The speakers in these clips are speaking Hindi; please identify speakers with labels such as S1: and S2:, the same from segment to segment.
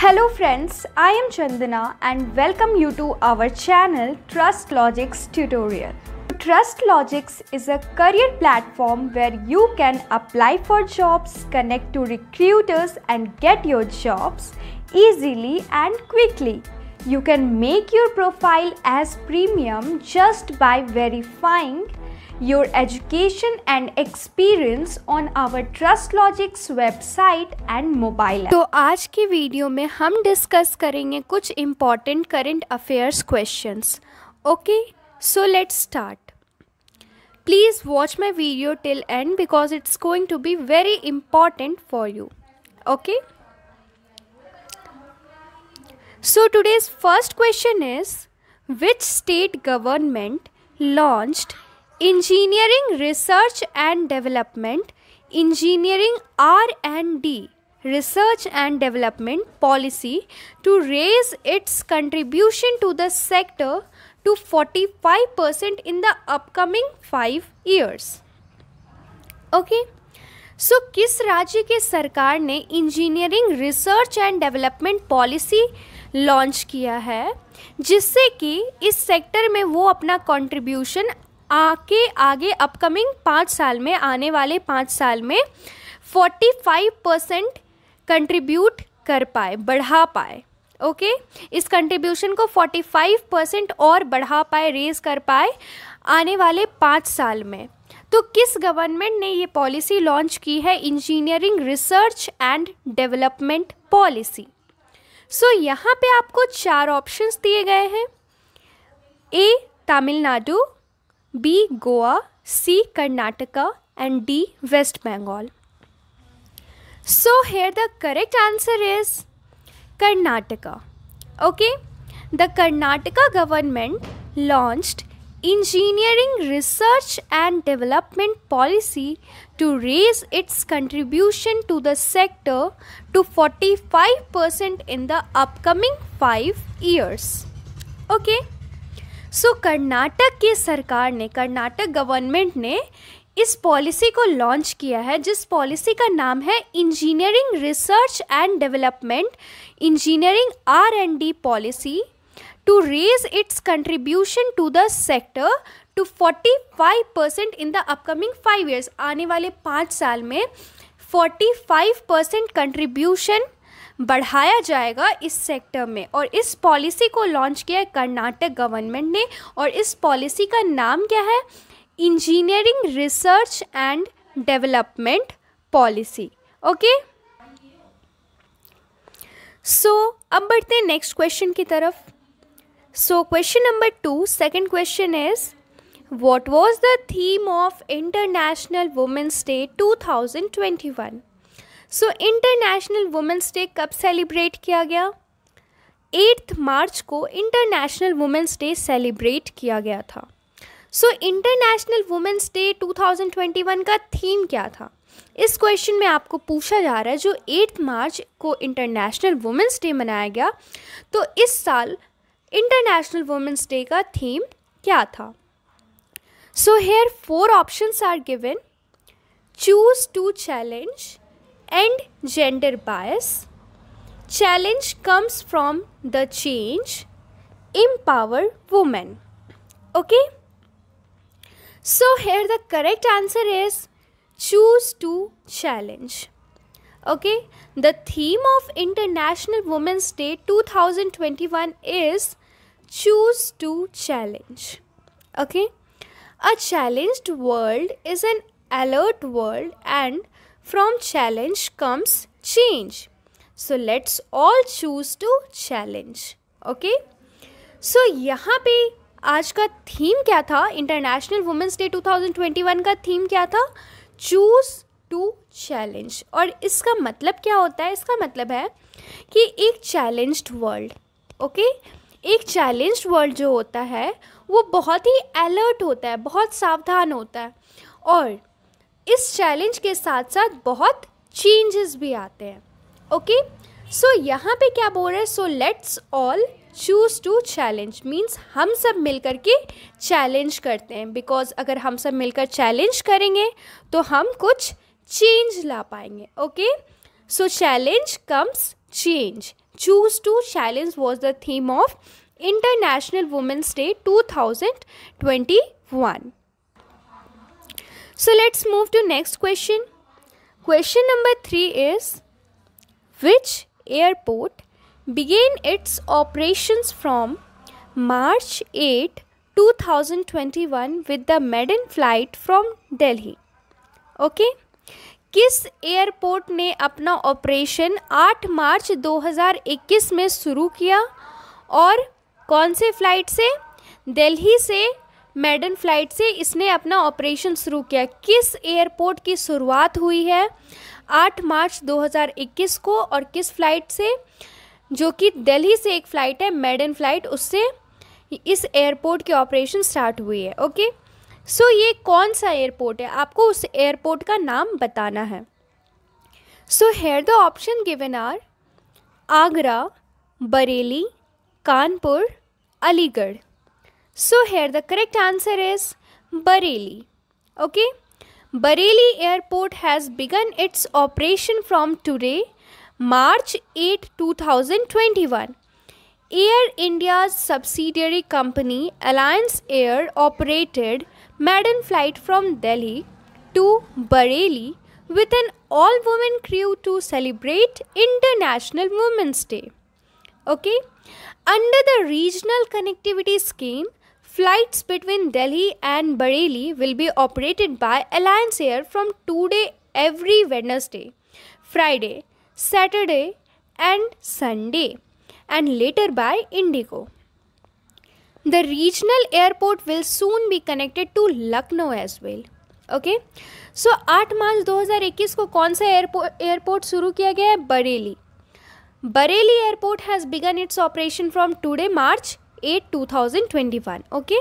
S1: Hello friends, I am Chandana and welcome you to our channel Trust Logics tutorial. Trust Logics is a career platform where you can apply for jobs, connect to recruiters and get your jobs easily and quickly. You can make your profile as premium just by verifying your education and experience on our trust logics website and mobile तो आज की वीडियो में हम डिस्कस करेंगे कुछ important current affairs questions okay so let's start please watch my video till end because it's going to be very important for you okay So today's first question is which state government launched engineering research and development engineering R and D development policy to raise its contribution to the sector to forty five 45% in the upcoming five years okay so किस राज्य के सरकार ने engineering research and development policy launch किया है जिससे कि इस सेक्टर में वो अपना कंट्रीब्यूशन आके आगे अपकमिंग पाँच साल में आने वाले पाँच साल में 45 परसेंट कंट्रीब्यूट कर पाए बढ़ा पाए ओके इस कंट्रीब्यूशन को 45 परसेंट और बढ़ा पाए रेज कर पाए आने वाले पाँच साल में तो किस गवर्नमेंट ने ये पॉलिसी लॉन्च की है engineering research and development policy so यहाँ पे आपको चार ऑप्शंस दिए गए हैं ए Tamil Nadu B. Goa, C. Karnataka, and D. West Bengal. So, here the correct answer is Karnataka. Okay, the Karnataka government launched engineering research and development policy to raise its contribution to the sector to 45% in the upcoming 5 years okay so so, Karnataka की सरकार ने कर्नाटक गवर्नमेंट ने इस पॉलिसी को लॉन्च किया है जिस पॉलिसी का नाम है engineering research and development engineering R and D policy to raise its contribution to the sector to 45 percent in the upcoming five years आने वाले पाँच साल में 45 परसेंट कंट्रीब्यूशन बढ़ाया जाएगा इस सेक्टर में और इस पॉलिसी को लॉन्च किया है कर्नाटक गवर्नमेंट ने और इस पॉलिसी का नाम क्या है engineering research and development policy okay so अब बढ़ते हैं नेक्स्ट क्वेश्चन की तरफ so question number two second question is theme of international women's day two thousand twenty 2021 so international women's day कब सेलिब्रेट किया गया एट्थ मार्च को इंटरनेशनल वुमेंस डे सेलिब्रेट किया गया था सो इंटरनेशनल वुमेंस डे 2021 का थीम क्या था इस क्वेश्चन में आपको पूछा जा रहा है जो एट्थ मार्च को इंटरनेशनल वुमेंस डे मनाया गया तो इस साल इंटरनेशनल वुमेंस डे का थीम क्या था so here four options are given choose to challenge and gender bias. Challenge comes from the change, empower women. Okay? So here the correct answer is choose to challenge. Okay? The theme of International Women's Day 2021 is choose to challenge. Okay? A challenged world is an alert world and From challenge comes change. So let's all choose to challenge. Okay? So यहाँ पे आज का थीम क्या था इंटरनेशनल वुमेंस डे 2021 का थीम क्या था चूज टू चैलेंज और इसका मतलब क्या होता है इसका मतलब है कि एक चैलेंज्ड वर्ल्ड ओके एक चैलेंज्ड वर्ल्ड जो होता है वो बहुत ही अलर्ट होता है बहुत सावधान होता है और इस चैलेंज के साथ साथ बहुत चेंजेस भी आते हैं ओके सो यहाँ पे क्या बोल रहे हैं so let's all choose to challenge means हम सब मिलकर के चैलेंज करते हैं बिकॉज अगर हम सब मिलकर चैलेंज करेंगे तो हम कुछ चेंज ला पाएंगे okay so challenge comes change choose to challenge was the theme of international women's day two thousand twenty one so let's move to next question question number 3 is which airport began its operations from march 8 2021 with the maiden flight from delhi okay किस एयरपोर्ट ने अपना ऑपरेशन 8 मार्च 2021 में शुरू किया और कौन से फ्लाइट से दिल्ली से मेडन फ्लाइट से इसने अपना ऑपरेशन शुरू किया किस एयरपोर्ट की शुरुआत हुई है 8 मार्च 2021 को और किस फ्लाइट से जो कि दिल्ली से एक फ़्लाइट है मेडन फ्लाइट उससे इस एयरपोर्ट की ऑपरेशन स्टार्ट हुई है ओके सो so, ये कौन सा एयरपोर्ट है आपको उस एयरपोर्ट का नाम बताना है so here the option given are Agra Bareilly Kanpur Aligarh So here the correct answer is Bareilly. Okay. Bareilly Airport has begun its operation from today, March 8, 2021. Air India's subsidiary company Alliance Air operated Maiden flight from Delhi to Bareilly with an all woman crew to celebrate International Women's Day. Okay, under the Regional Connectivity Scheme, Flights between Delhi and Bareilly will be operated by Alliance Air from today every Wednesday, Friday, Saturday and Sunday and later by Indigo. The regional airport will soon be connected to Lucknow as well. Okay so 8 March 2021 को कौन सा एयरपोर्ट एयरपोर्ट शुरू किया गया है Bareilly Bareilly airport has begun its operation from today March eight two thousand twenty one okay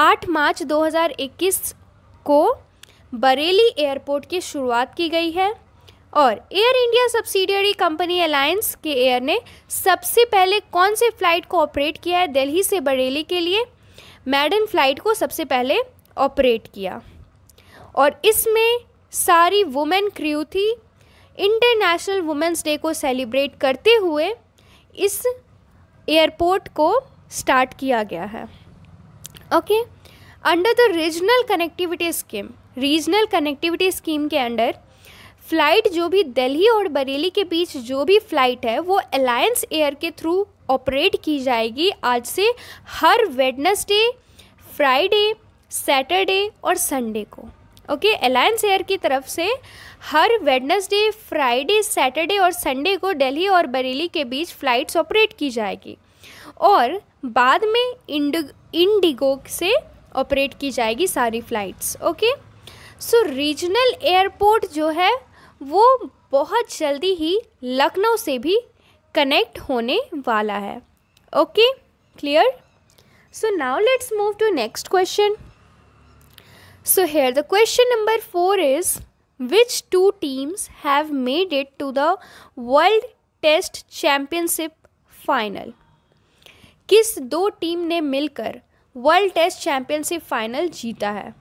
S1: आठ मार्च दो हज़ार इक्कीस को बरेली एयरपोर्ट की शुरुआत की गई है और Air India subsidiary company Alliance के एयर ने सबसे पहले कौन से फ्लाइट को ऑपरेट किया है दिल्ली से बरेली के लिए मैडन फ्लाइट को सबसे पहले ऑपरेट किया और इसमें सारी वुमेन क्रू थी इंटरनेशनल वुमेंस डे को सेलिब्रेट करते हुए इस एयरपोर्ट को स्टार्ट किया गया है okay under the regional connectivity scheme regional connectivity scheme के अंडर फ्लाइट जो भी दिल्ली और बरेली के बीच जो भी फ्लाइट है वो अलायंस एयर के थ्रू ऑपरेट की जाएगी आज से हर वेडनसडे फ्राइडे सैटरडे और संडे को ओके अलायंस एयर की तरफ से हर वेडनसडे फ्राइडे सैटरडे और संडे को दिल्ली और बरेली के बीच फ्लाइट्स ऑपरेट की जाएगी और बाद में इंडिगो से ऑपरेट की जाएगी सारी flights okay so regional airport जो है वो बहुत जल्दी ही लखनऊ से भी कनेक्ट होने वाला है okay clear so now let's move to next question so here the question number four is which two teams have made it to the world test championship final किस दो टीम ने मिलकर वर्ल्ड टेस्ट चैम्पियनशिप फाइनल जीता है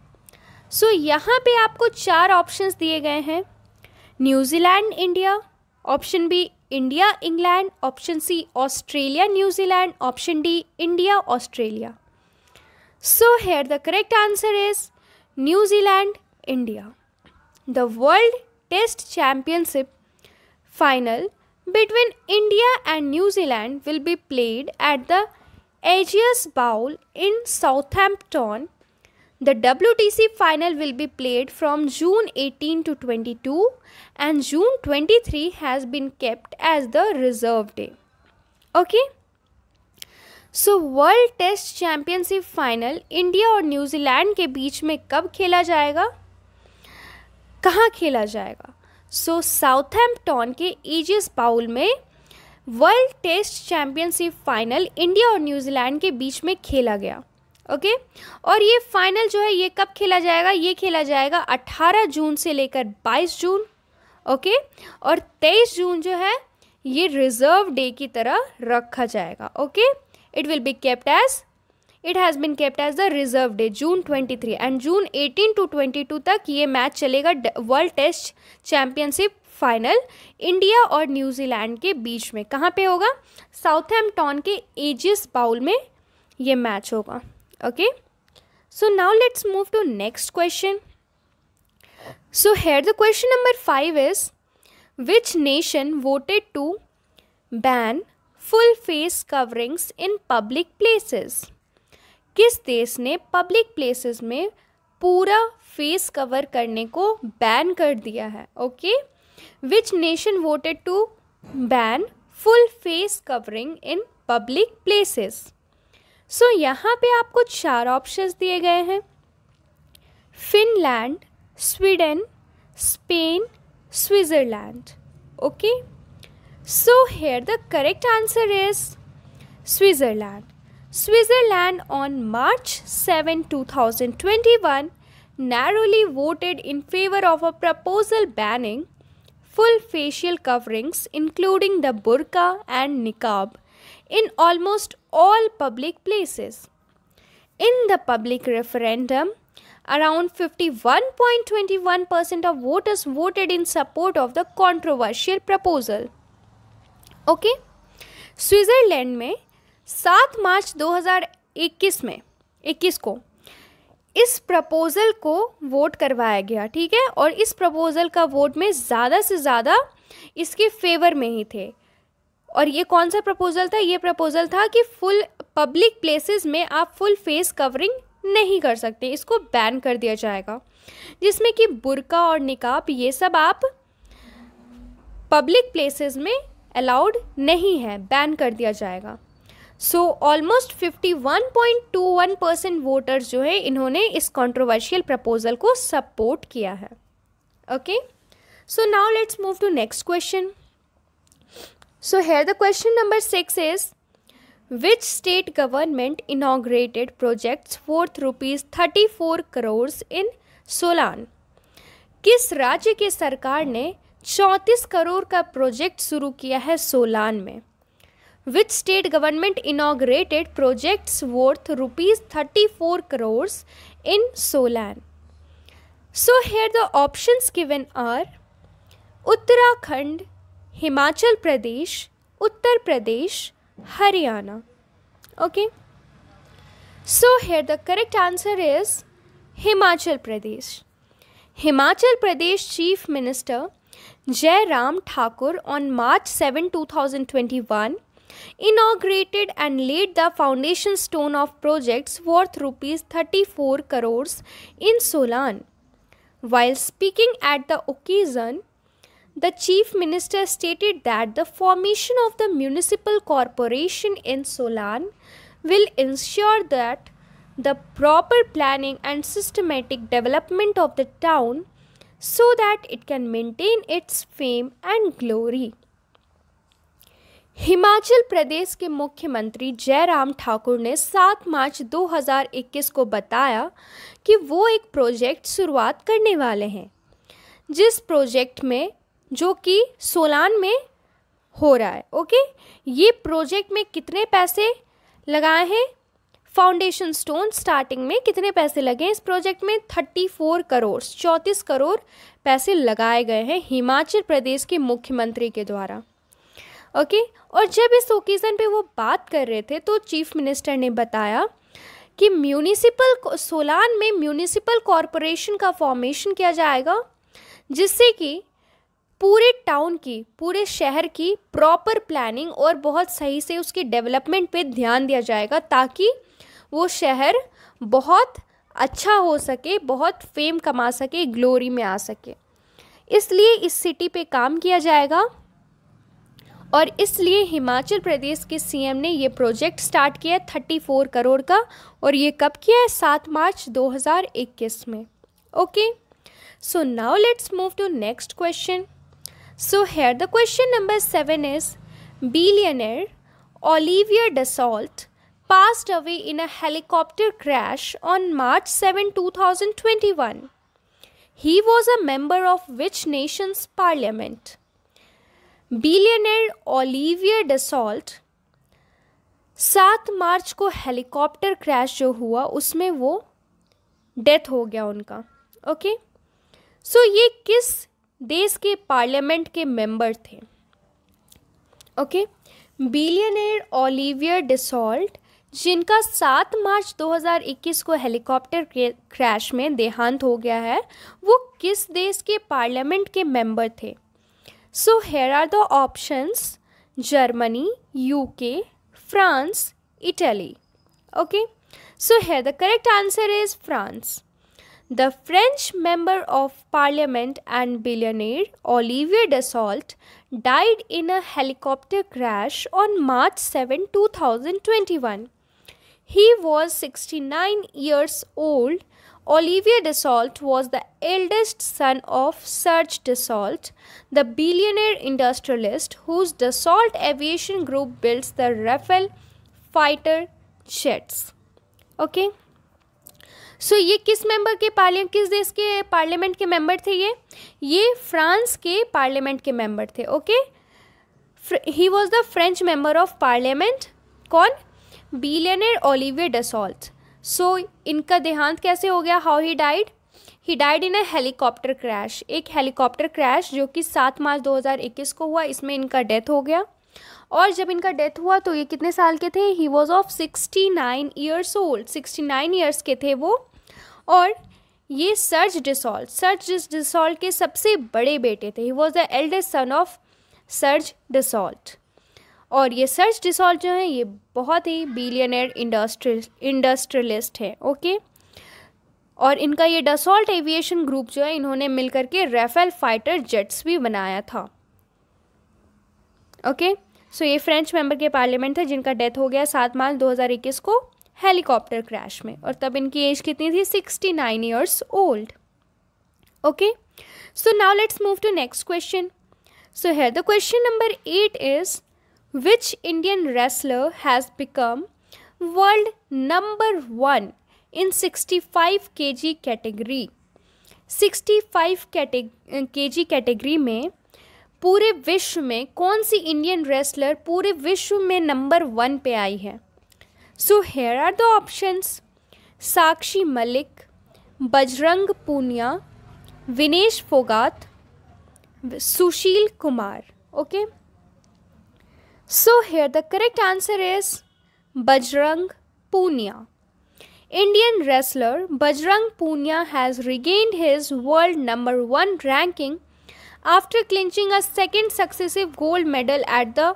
S1: सो so, यहाँ पे आपको चार ऑप्शंस दिए गए हैं New Zealand India option B India England option C Australia New Zealand option D India Australia so here the correct answer is New Zealand India the world test championship final between India and New Zealand will be played at the Aegeus Bowl in Southampton. The WTC final will be played from June 18 to 22 and June 23 has been kept as the reserve day. Okay. So World Test Championship final India or New Zealand ke beech mein kab khela jayega? Kahan khela jayega? So Southampton ke Aegeus Bowl mein world test championship final India और न्यूजीलैंड के बीच में खेला गया ओके और ये फाइनल जो है ये कब खेला जाएगा ये खेला जाएगा 18 जून से लेकर 22 जून ओके और 23 जून जो है ये रिजर्व डे की तरह रखा जाएगा okay it will be kept as it has been kept as the reserve day June 23 and June 18 to 22 तक ये मैच चलेगा world test championship final India और न्यूजीलैंड के बीच में कहाँ पे होगा साउथहैम्पटन के एजिस बाउल में ये मैच होगा okay so now let's move to next question so here the question number five is which nation voted to ban full face coverings in public places किस देश ने पब्लिक प्लेसेस में पूरा फेस कवर करने को बैन कर दिया है okay okay? Which nation voted to ban full face covering in public places so यहाँ पे आपको चार ऑप्शंस दिए गए हैं Finland Sweden Spain Switzerland okay so here the correct answer is Switzerland Switzerland on March seven two thousand twenty one नैरोली voted in favour of a proposal banning full facial coverings, including the burqa and niqab, in almost all public places. In the public referendum, around 51.21% of voters voted in support of the controversial proposal. Okay, Switzerland. में 7 March 2021 में 21 को इस प्रपोज़ल को वोट करवाया गया ठीक है और इस प्रपोज़ल का वोट में ज़्यादा से ज़्यादा इसके फेवर में ही थे और ये कौन सा प्रपोज़ल था ये प्रपोज़ल था कि फुल पब्लिक प्लेसेस में आप फुल फेस कवरिंग नहीं कर सकते इसको बैन कर दिया जाएगा जिसमें कि बुरका और निकाब ये सब आप पब्लिक प्लेसेस में अलाउड नहीं है बैन कर दिया जाएगा सो ऑलमोस्ट 51.21 परसेंट वोटर्स जो है इन्होंने इस कंट्रोवर्शियल प्रपोजल को सपोर्ट किया है okay so now let's move to next question so here the question number six is which state government inaugurated projects worth rupees thirty four crore in Solan किस राज्य के सरकार ने चौंतीस करोड़ का प्रोजेक्ट शुरू किया है सोलान में which state government inaugurated projects worth rupees 34 crores in Solan. So here the options given are Uttarakhand, Himachal Pradesh, Uttar Pradesh, Haryana. Okay. So here the correct answer is Himachal Pradesh. Himachal Pradesh Chief Minister Jai Ram Thakur on March 7, 2021 inaugurated and laid the foundation stone of projects worth rupees 34 crores in Solan. While speaking at the occasion, the chief minister stated that the formation of the municipal corporation in Solan will ensure that the proper planning and systematic development of the town so that it can maintain its fame and glory. Himachal प्रदेश के मुख्यमंत्री जयराम ठाकुर ने 7 मार्च 2021 को बताया कि वो एक प्रोजेक्ट शुरुआत करने वाले हैं जिस प्रोजेक्ट में जो कि सोलान में हो रहा है ओके ये प्रोजेक्ट में कितने पैसे लगाए हैं फाउंडेशन स्टोन स्टार्टिंग में कितने पैसे लगे हैं इस प्रोजेक्ट में 34 करोड़ चौंतीस करोड़ पैसे लगाए गए हैं हिमाचल प्रदेश के मुख्यमंत्री के द्वारा ओके और जब इस ओकेज़न पे वो बात कर रहे थे तो चीफ मिनिस्टर ने बताया कि म्यूनिसिपल सोलान में म्यूनिसिपल कॉरपोरेशन का फॉर्मेशन किया जाएगा जिससे कि पूरे टाउन की पूरे शहर की प्रॉपर प्लानिंग और बहुत सही से उसके डेवलपमेंट पे ध्यान दिया जाएगा ताकि वो शहर बहुत अच्छा हो सके बहुत फेम कमा सके ग्लोरी में आ सके इसलिए इस सिटी पे काम किया जाएगा और इसलिए हिमाचल प्रदेश के सीएम ने ये प्रोजेक्ट स्टार्ट किया थर्टी फोर करोड़ का और ये कब किया है सात मार्च दो हज़ार इक्कीस में okay so now let's move to next question so here the question number seven is billionaire Olivier Dassault passed away in a crash on March seven two thousand twenty one he was a member of which nation's parliament billionaire Olivier Dassault सात मार्च को हेलीकॉप्टर क्रैश जो हुआ उसमें वो डेथ हो गया उनका ओके सो ये किस देश के पार्लियामेंट के मेंबर थे ओके बिलियनर ओलिवियर डिसॉल्ट जिनका 7 मार्च 2021 को हेलीकॉप्टर क्रैश में देहांत हो गया है वो किस देश के पार्लियामेंट के मेंबर थे So here are the options Germany, UK, France, Italy. Okay, so here the correct answer is France. The French member of parliament and billionaire Olivier Dassault died in a helicopter crash on March 7, 2021. He was 69 years old Olivier Dassault was the eldest son of Serge Dassault, the billionaire industrialist whose Dassault Aviation Group builds the Rafale fighter jets. Okay. So so, ये किस मेंबर के पार्लियामेंट किस देश के पार्लियामेंट के मेंबर थे ये ये फ्रांस के पार्लियामेंट के मेंबर थे okay he was the French member of parliament कौन billionaire Olivier Dassault so so, इनका देहांत कैसे हो गया how he died he died in a helicopter crash एक हेलीकॉप्टर क्रैश जो कि सात मार्च 2021 को हुआ इसमें इनका डेथ हो गया और जब इनका डेथ हुआ तो ये कितने साल के थे he was of sixty nine years old sixty nine years के थे वो और ये सर्ज डिसॉल्ट सर्ज डिसॉल्ट के सबसे बड़े बेटे थे he was the eldest son of Serge Dassault और ये सर्च डिसॉल्व जो है ये बहुत ही बिलियनर इंडस्ट्री इंडस्ट्रियलिस्ट है ओके और इनका ये डसॉल्ट एविएशन ग्रुप जो है इन्होंने मिलकर के रेफेल फाइटर जेट्स भी बनाया था ओके सो ये फ्रेंच मेंबर के पार्लियामेंट थे जिनका डेथ हो गया सात मार्च 2021 को हेलीकॉप्टर क्रैश में और तब इनकी एज कितनी थी sixty nine years old okay so now let's move to next question so here the question number eight is Which Indian wrestler has become world number 1 in 65 kg category? 65 uh, kg category में पूरे विश्व में कौन सी इंडियन रेसलर पूरे विश्व में नंबर वन पे आई है so here are the options Sakshi Malik Bajrang Punia Vinesh Phogat Sushil Kumar okay okay? So here the correct answer is Bajrang Punia. Indian wrestler Bajrang Punia has regained his world number 1 ranking after clinching a second successive gold medal at the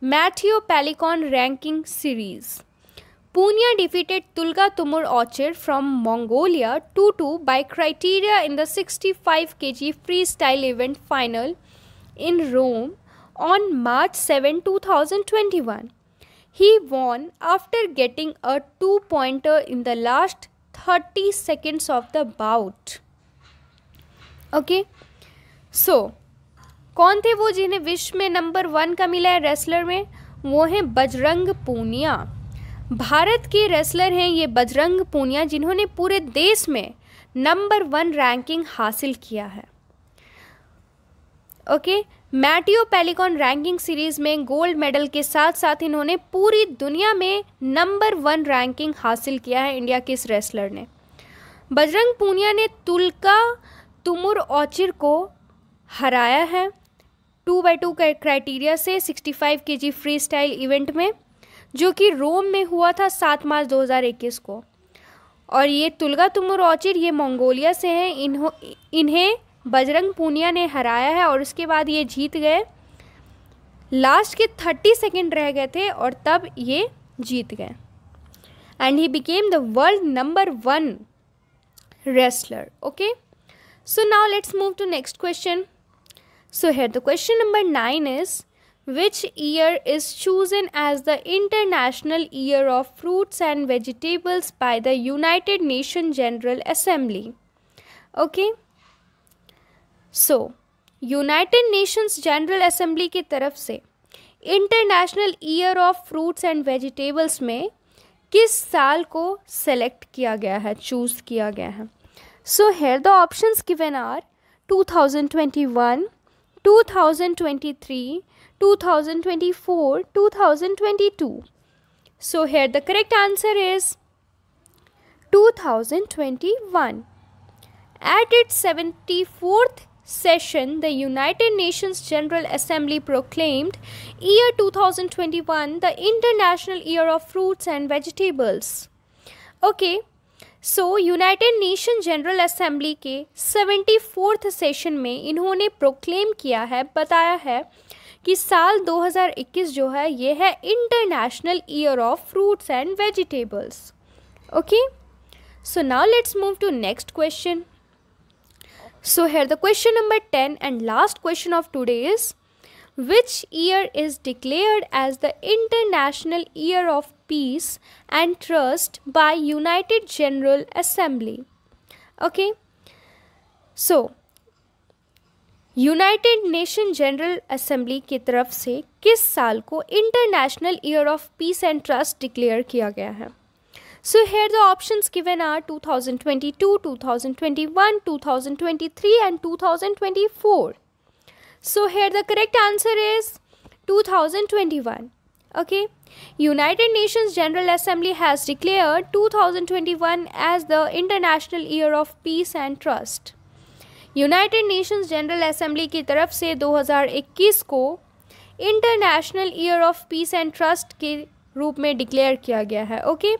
S1: Matthew Palikon ranking series. Punia defeated Tulga Tumur Ochir from Mongolia 2-2 by criteria in the 65 kg freestyle event final in Rome on March 7, 2021. He won after getting a two pointer in the last 30 seconds of the bout. Okay so कौन थे वो जिन्हें विश्व में नंबर वन का मिला है रेसलर में वो हैं बजरंग पूनिया भारत के रेसलर हैं ये बजरंग पूनिया जिन्होंने पूरे देश में नंबर वन रैंकिंग हासिल किया है okay okay? Matteo Pellicone ranking series में गोल्ड मेडल के साथ साथ इन्होंने पूरी दुनिया में नंबर वन रैंकिंग हासिल किया है इंडिया के इस रेसलर ने बजरंग पूनिया ने तुलका तुमुर ओचिर को हराया है टू बाई टू क्राइटेरिया से 65 के जी फ्री स्टाइल इवेंट में जो कि रोम में हुआ था 7 मार्च 2021 को और ये तुलगा तुमुर ओचिर ये मंगोलिया से हैं इन्हों इन्हें बजरंग पूनिया ने हराया है और उसके बाद ये जीत गए लास्ट के थर्टी सेकेंड रह गए थे और तब ये जीत गए and he became the world number one wrestler okay so now let's move to next question so here the question number nine is which year is chosen as the international year of fruits and vegetables by the United Nation General Assembly okay so United Nations General Assembly की तरफ से international year of fruits and vegetables में किस साल को सेलेक्ट किया गया है चूज़ किया गया है so here the options given are 2021, 2023, 2024, 2022. So here the correct answer is 2021. At its 74th session, the United Nations General Assembly proclaimed year 2021 the International Year of Fruits and Vegetables. Okay, so United Nation General Assembly के सेवेंटी फोर्थ सेशन में इन्होंने प्रोक्लेम किया है बताया है कि साल 2021 जो है ये है international year of fruits and vegetables okay so now let's move to next question So here the question number 10 and last question of today is which year is declared as the international year of peace and trust by United General Assembly? Okay. So United Nation General Assembly की तरफ से किस साल को International Year of Peace and Trust declare किया गया है so here the options given are 2022, 2021, 2023 and 2024. So here the correct answer is 2021. Okay. United Nations General Assembly has declared 2021 as the International Year of Peace and Trust. United Nations General Assembly की तरफ से 2021 को International Year of Peace and Trust के रूप में डिक्लेयर किया गया है okay?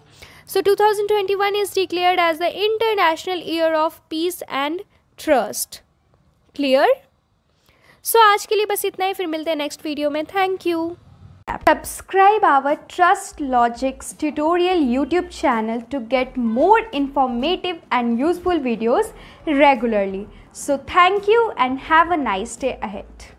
S1: So 2021 is declared as the International Year of Peace and Trust. Clear so so, आज के लिए बस इतना ही फिर मिलते हैं नेक्स्ट वीडियो में thank you subscribe our Trust Logics tutorial YouTube channel to get more informative and useful videos regularly so thank you and have a nice day ahead